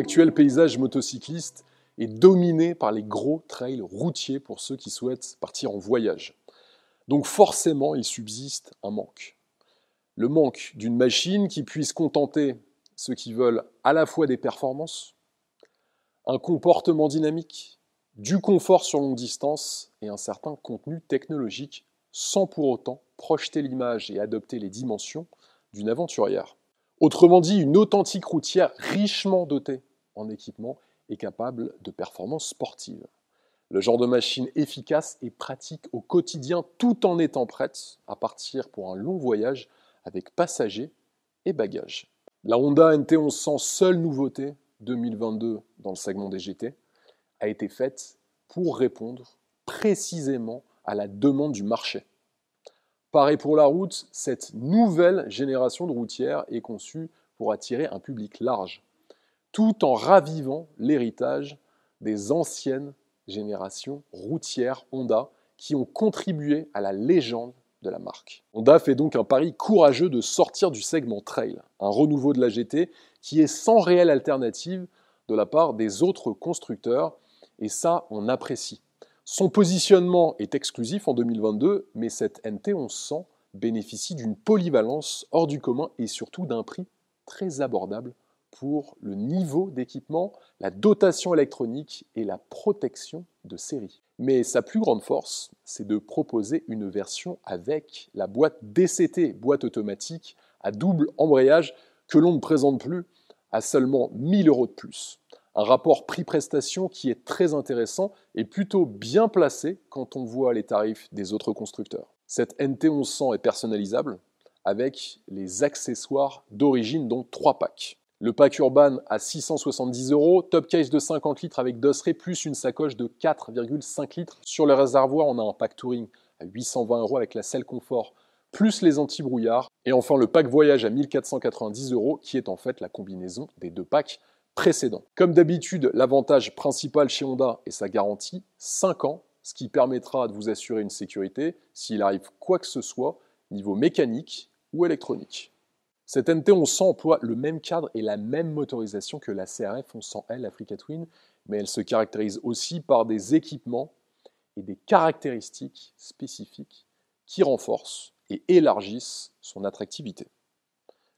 l'actuel paysage motocycliste est dominé par les gros trails routiers pour ceux qui souhaitent partir en voyage. Donc forcément, il subsiste un manque. Le manque d'une machine qui puisse contenter ceux qui veulent à la fois des performances, un comportement dynamique, du confort sur longue distance et un certain contenu technologique sans pour autant projeter l'image et adopter les dimensions d'une aventurière. Autrement dit, une authentique routière richement dotée en équipement et capable de performances sportives. Le genre de machine efficace et pratique au quotidien tout en étant prête à partir pour un long voyage avec passagers et bagages. La Honda NT1100, seule nouveauté 2022 dans le segment des GT, a été faite pour répondre précisément à la demande du marché. Pareil pour la route, cette nouvelle génération de routières est conçue pour attirer un public large tout en ravivant l'héritage des anciennes générations routières Honda qui ont contribué à la légende de la marque. Honda fait donc un pari courageux de sortir du segment trail, un renouveau de la GT qui est sans réelle alternative de la part des autres constructeurs, et ça on apprécie. Son positionnement est exclusif en 2022, mais cette NT1100 bénéficie d'une polyvalence hors du commun et surtout d'un prix très abordable pour le niveau d'équipement, la dotation électronique et la protection de série. Mais sa plus grande force, c'est de proposer une version avec la boîte DCT, boîte automatique à double embrayage, que l'on ne présente plus à seulement 1000 euros de plus. Un rapport prix-prestation qui est très intéressant et plutôt bien placé quand on voit les tarifs des autres constructeurs. Cette NT1100 est personnalisable avec les accessoires d'origine, dont 3 packs. Le pack Urban à 670 euros, top case de 50 litres avec dosseret plus une sacoche de 4,5 litres. Sur le réservoir, on a un pack touring à 820 euros avec la selle confort plus les antibrouillards Et enfin, le pack voyage à 1490 euros qui est en fait la combinaison des deux packs précédents. Comme d'habitude, l'avantage principal chez Honda est sa garantie 5 ans, ce qui permettra de vous assurer une sécurité s'il arrive quoi que ce soit niveau mécanique ou électronique. Cette NT1100 emploie le même cadre et la même motorisation que la CRF 1100L Africa Twin, mais elle se caractérise aussi par des équipements et des caractéristiques spécifiques qui renforcent et élargissent son attractivité.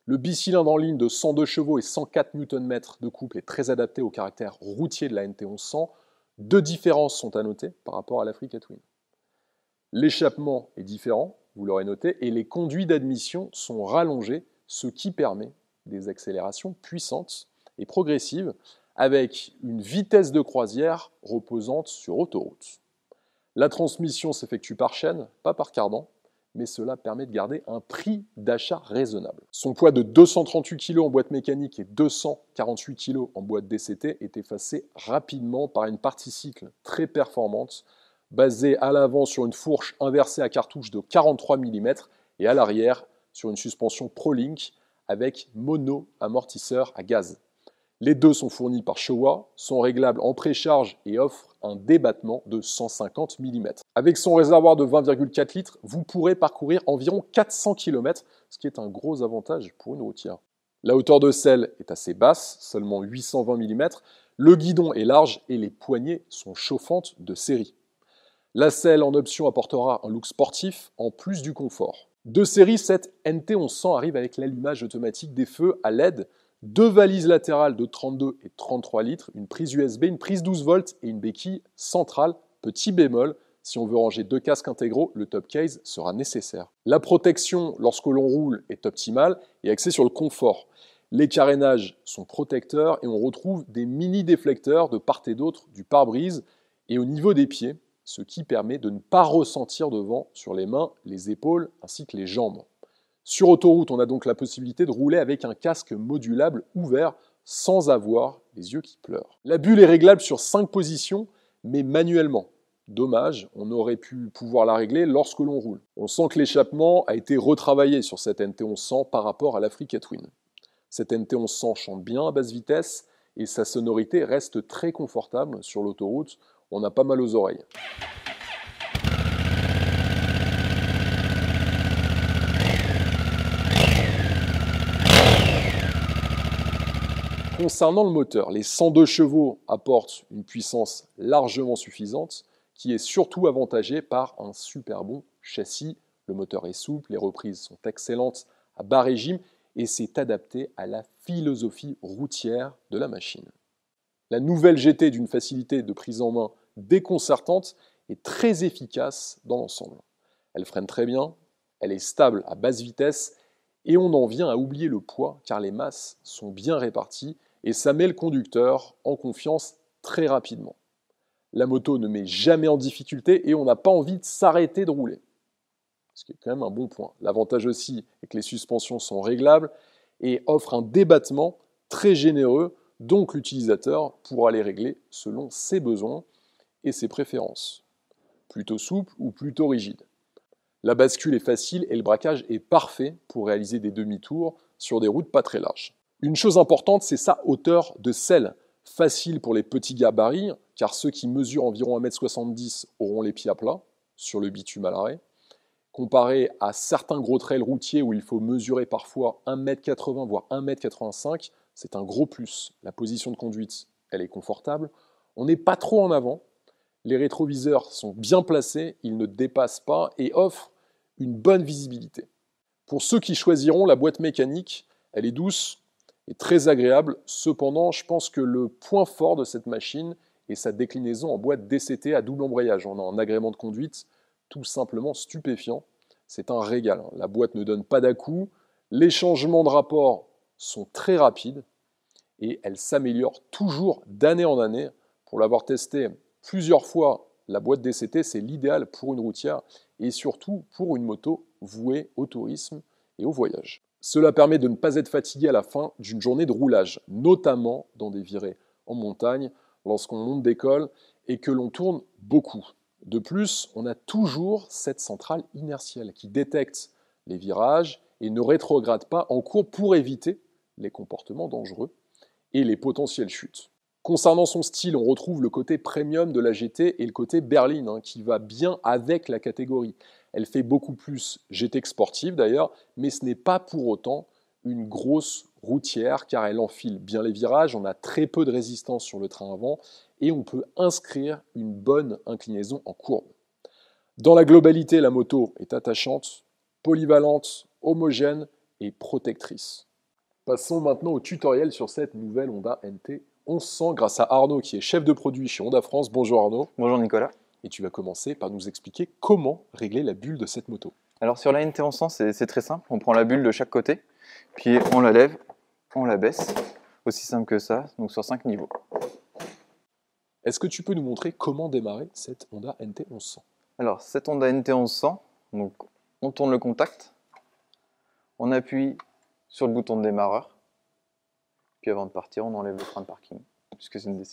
Le bicylindre en ligne de 102 chevaux et 104 Nm de couple est très adapté au caractère routier de la NT1100. Deux différences sont à noter par rapport à l'Africa Twin. L'échappement est différent, vous l'aurez noté, et les conduits d'admission sont rallongés ce qui permet des accélérations puissantes et progressives avec une vitesse de croisière reposante sur autoroute. La transmission s'effectue par chaîne, pas par cardan, mais cela permet de garder un prix d'achat raisonnable. Son poids de 238 kg en boîte mécanique et 248 kg en boîte DCT est effacé rapidement par une partie cycle très performante, basée à l'avant sur une fourche inversée à cartouche de 43 mm et à l'arrière sur une suspension ProLink avec mono-amortisseur à gaz. Les deux sont fournis par Showa, sont réglables en précharge et offrent un débattement de 150 mm. Avec son réservoir de 20,4 litres, vous pourrez parcourir environ 400 km, ce qui est un gros avantage pour une routière. La hauteur de selle est assez basse, seulement 820 mm, le guidon est large et les poignées sont chauffantes de série. La selle en option apportera un look sportif en plus du confort. De série, cette NT1100 arrive avec l'allumage automatique des feux à LED, deux valises latérales de 32 et 33 litres, une prise USB, une prise 12 volts et une béquille centrale, petit bémol, si on veut ranger deux casques intégraux, le top case sera nécessaire. La protection lorsque l'on roule est optimale et axée sur le confort. Les carénages sont protecteurs et on retrouve des mini déflecteurs de part et d'autre du pare-brise et au niveau des pieds, ce qui permet de ne pas ressentir de vent sur les mains, les épaules ainsi que les jambes. Sur autoroute, on a donc la possibilité de rouler avec un casque modulable ouvert sans avoir les yeux qui pleurent. La bulle est réglable sur 5 positions, mais manuellement. Dommage, on aurait pu pouvoir la régler lorsque l'on roule. On sent que l'échappement a été retravaillé sur cette NT1100 par rapport à l'Africa Twin. Cette NT1100 chante bien à basse vitesse et sa sonorité reste très confortable sur l'autoroute, on a pas mal aux oreilles. Concernant le moteur, les 102 chevaux apportent une puissance largement suffisante qui est surtout avantagée par un super bon châssis. Le moteur est souple, les reprises sont excellentes à bas régime et c'est adapté à la philosophie routière de la machine. La nouvelle GT d'une facilité de prise en main déconcertante et très efficace dans l'ensemble. Elle freine très bien, elle est stable à basse vitesse et on en vient à oublier le poids car les masses sont bien réparties et ça met le conducteur en confiance très rapidement. La moto ne met jamais en difficulté et on n'a pas envie de s'arrêter de rouler. Ce qui est quand même un bon point. L'avantage aussi est que les suspensions sont réglables et offrent un débattement très généreux, donc l'utilisateur pourra les régler selon ses besoins ses préférences. Plutôt souple ou plutôt rigide. La bascule est facile et le braquage est parfait pour réaliser des demi-tours sur des routes pas très larges. Une chose importante, c'est sa hauteur de selle, facile pour les petits gabarits, car ceux qui mesurent environ 1m70 auront les pieds à plat sur le bitume à l'arrêt, comparé à certains gros trails routiers où il faut mesurer parfois 1m80 voire 1m85, c'est un gros plus. La position de conduite, elle est confortable, on n'est pas trop en avant, les rétroviseurs sont bien placés, ils ne dépassent pas et offrent une bonne visibilité. Pour ceux qui choisiront la boîte mécanique, elle est douce et très agréable. Cependant, je pense que le point fort de cette machine est sa déclinaison en boîte DCT à double embrayage. On a un agrément de conduite tout simplement stupéfiant. C'est un régal. Hein. La boîte ne donne pas d'à-coup. Les changements de rapport sont très rapides et elle s'améliore toujours d'année en année. Pour l'avoir testé plusieurs fois, la boîte DCT, c'est l'idéal pour une routière et surtout pour une moto vouée au tourisme et au voyage. Cela permet de ne pas être fatigué à la fin d'une journée de roulage, notamment dans des virées en montagne, lorsqu'on monte des cols et que l'on tourne beaucoup. De plus, on a toujours cette centrale inertielle qui détecte les virages et ne rétrograde pas en cours pour éviter les comportements dangereux et les potentielles chutes. Concernant son style, on retrouve le côté premium de la GT et le côté berline, hein, qui va bien avec la catégorie. Elle fait beaucoup plus GT sportive d'ailleurs, mais ce n'est pas pour autant une grosse routière car elle enfile bien les virages, on a très peu de résistance sur le train avant et on peut inscrire une bonne inclinaison en courbe. Dans la globalité, la moto est attachante, polyvalente, homogène et protectrice. Passons maintenant au tutoriel sur cette nouvelle Honda NT on sent grâce à Arnaud qui est chef de produit chez Honda France. Bonjour Arnaud. Bonjour Nicolas. Et tu vas commencer par nous expliquer comment régler la bulle de cette moto. Alors sur la NT1100 c'est très simple, on prend la bulle de chaque côté, puis on la lève, on la baisse, aussi simple que ça, donc sur 5 niveaux. Est-ce que tu peux nous montrer comment démarrer cette Honda NT1100 Alors cette Honda NT1100, donc on tourne le contact, on appuie sur le bouton de démarreur, puis avant de partir, on enlève le frein de parking, puisque c'est une d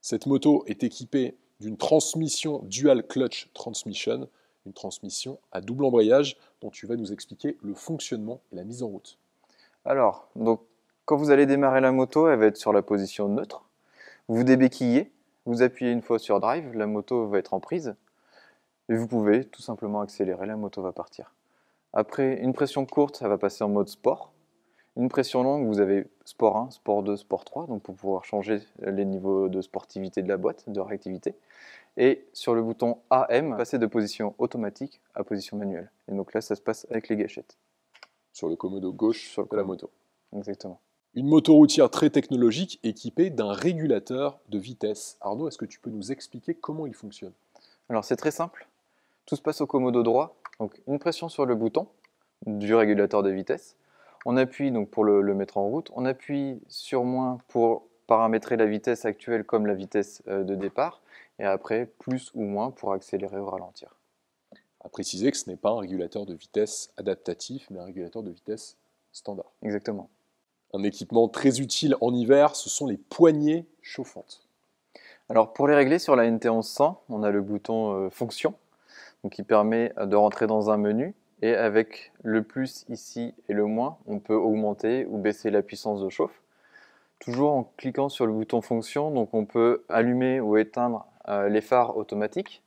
Cette moto est équipée d'une transmission Dual Clutch Transmission, une transmission à double embrayage dont tu vas nous expliquer le fonctionnement et la mise en route. Alors, donc, quand vous allez démarrer la moto, elle va être sur la position neutre. Vous débéquillez, vous appuyez une fois sur drive, la moto va être en prise et vous pouvez tout simplement accélérer, la moto va partir. Après une pression courte, elle va passer en mode sport. Une pression longue, vous avez sport 1, sport 2, sport 3, donc pour pouvoir changer les niveaux de sportivité de la boîte, de réactivité. Et sur le bouton AM, passer de position automatique à position manuelle. Et donc là, ça se passe avec les gâchettes. Sur le commodo gauche sur la moto. Exactement. Une moto routière très technologique équipée d'un régulateur de vitesse. Arnaud, est-ce que tu peux nous expliquer comment il fonctionne Alors c'est très simple. Tout se passe au commodo droit. Donc une pression sur le bouton du régulateur de vitesse on appuie donc pour le, mettre en route. On appuie sur moins pour paramétrer la vitesse actuelle comme la vitesse euh, de départ. Et après, plus ou moins pour accélérer ou ralentir. À préciser que ce n'est pas un régulateur de vitesse adaptatif, mais un régulateur de vitesse standard. Exactement. Un équipement très utile en hiver, ce sont les poignées chauffantes. Alors pour les régler sur la NT1100, on a le bouton euh, fonction, donc qui permet de rentrer dans un menu et avec le plus ici et le moins, on peut augmenter ou baisser la puissance de chauffe. Toujours en cliquant sur le bouton fonction, donc on peut allumer ou éteindre euh, les phares automatiques.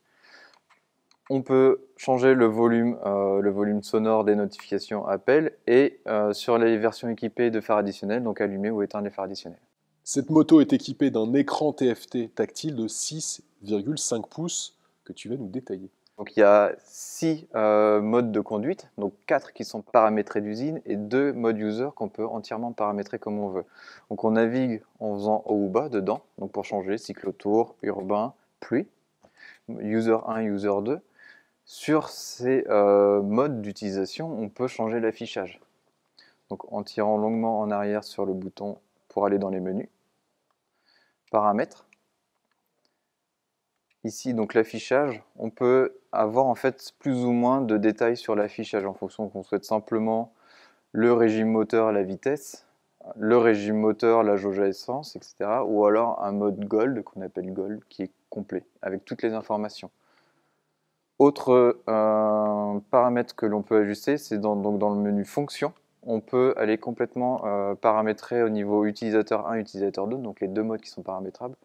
On peut changer le volume, euh, le volume sonore des notifications appel et euh, sur les versions équipées de phares additionnels, donc allumer ou éteindre les phares additionnels. Cette moto est équipée d'un écran TFT tactile de 6,5 pouces que tu vas nous détailler. Donc il y a six euh, modes de conduite, donc quatre qui sont paramétrés d'usine et deux modes user qu'on peut entièrement paramétrer comme on veut. Donc on navigue en faisant haut ou bas dedans, donc pour changer cyclotour, urbain, pluie, user 1, user 2. Sur ces euh, modes d'utilisation, on peut changer l'affichage. Donc en tirant longuement en arrière sur le bouton pour aller dans les menus, paramètres, ici donc l'affichage, on peut avoir en fait plus ou moins de détails sur l'affichage en fonction qu'on souhaite simplement le régime moteur, la vitesse, le régime moteur, la jauge à essence, etc. Ou alors un mode gold qu'on appelle gold qui est complet avec toutes les informations. Autre euh, paramètre que l'on peut ajuster, c'est dans, le menu fonction, on peut aller complètement euh, paramétrer au niveau utilisateur 1, utilisateur 2, donc les deux modes qui sont paramétrables,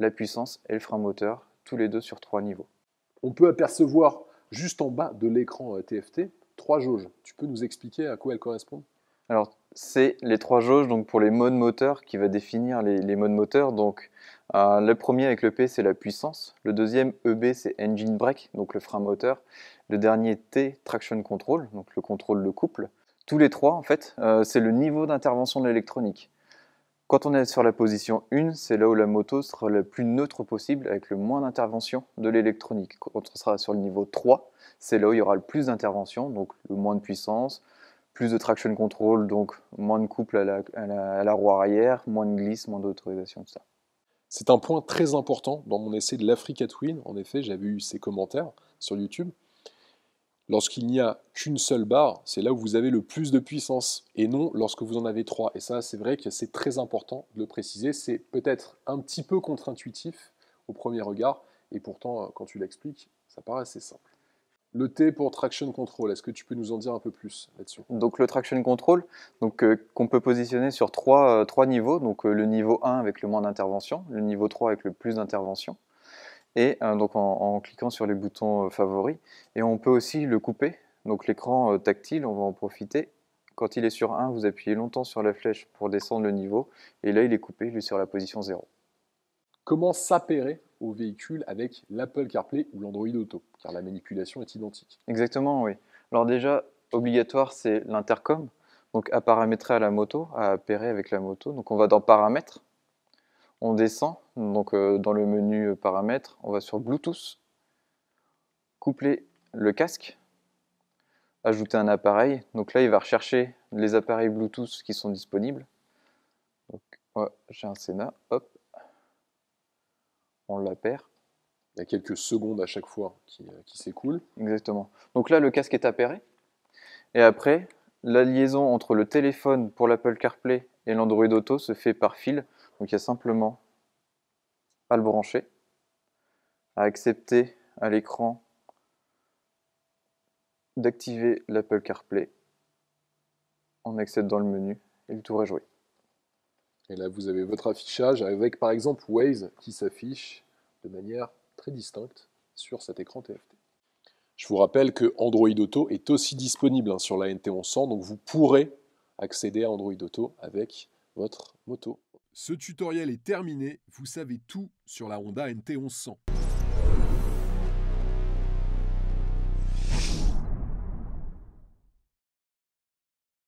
la puissance et le frein moteur, tous les deux sur trois niveaux. On peut apercevoir juste en bas de l'écran TFT euh, trois jauges. Tu peux nous expliquer à quoi elles correspondent Alors, c'est les trois jauges donc pour les modes moteurs qui va définir les, modes moteurs. Donc, euh, le premier avec le P, c'est la puissance. Le deuxième, EB, c'est engine brake, donc le frein moteur. Le dernier, T, traction control, donc le contrôle de couple. Tous les trois, en fait, euh, c'est le niveau d'intervention de l'électronique. Quand on est sur la position 1, c'est là où la moto sera la plus neutre possible avec le moins d'intervention de l'électronique. Quand on sera sur le niveau 3, c'est là où il y aura le plus d'intervention, donc le moins de puissance, plus de traction control, donc moins de couple à la, roue arrière, moins de glisse, moins d'autorisation, tout ça. C'est un point très important dans mon essai de l'Africa Twin. En effet, j'avais eu ces commentaires sur YouTube. Lorsqu'il n'y a qu'une seule barre, c'est là où vous avez le plus de puissance, et non lorsque vous en avez trois. Et ça, c'est vrai que c'est très important de le préciser. C'est peut-être un petit peu contre-intuitif au premier regard, et pourtant, euh, quand tu l'expliques, ça paraît assez simple. Le T pour traction control, est-ce que tu peux nous en dire un peu plus là-dessus Donc le traction control, donc euh, qu'on peut positionner sur trois, euh, niveaux, donc le niveau 1 avec le moins d'intervention, le niveau 3 avec le plus d'intervention, et euh, donc en, cliquant sur les boutons euh, favoris. Et on peut aussi le couper. Donc l'écran euh, tactile, on va en profiter. Quand il est sur 1, vous appuyez longtemps sur la flèche pour descendre le niveau. Et là, il est coupé, il est sur la position 0. Comment s'appairer au véhicule avec l'Apple CarPlay ou l'Android Auto Car la manipulation est identique. Exactement, oui. Alors déjà, obligatoire, c'est l'intercom. Donc à paramétrer à la moto, à appairer avec la moto. Donc on va dans paramètres on descend, donc euh, dans le menu euh, paramètres, on va sur Bluetooth, coupler le casque, ajouter un appareil. Donc là, il va rechercher les appareils Bluetooth qui sont disponibles. j'ai un Sénat, hop, on la Il y a quelques secondes à chaque fois qui, euh, qui s'écoulent. Exactement. Donc là, le casque est appairé. Et après, la liaison entre le téléphone pour l'Apple CarPlay et l'Android Auto se fait par fil. Donc il y a simplement à le brancher, à accepter à l'écran d'activer l'Apple CarPlay en accède dans le menu et le tour est joué. Et là, vous avez votre affichage avec par exemple Waze qui s'affiche de manière très distincte sur cet écran TFT. Je vous rappelle que Android Auto est aussi disponible hein, sur la NT1100, donc vous pourrez accéder à Android Auto avec votre moto. Ce tutoriel est terminé, vous savez tout sur la Honda NT1100.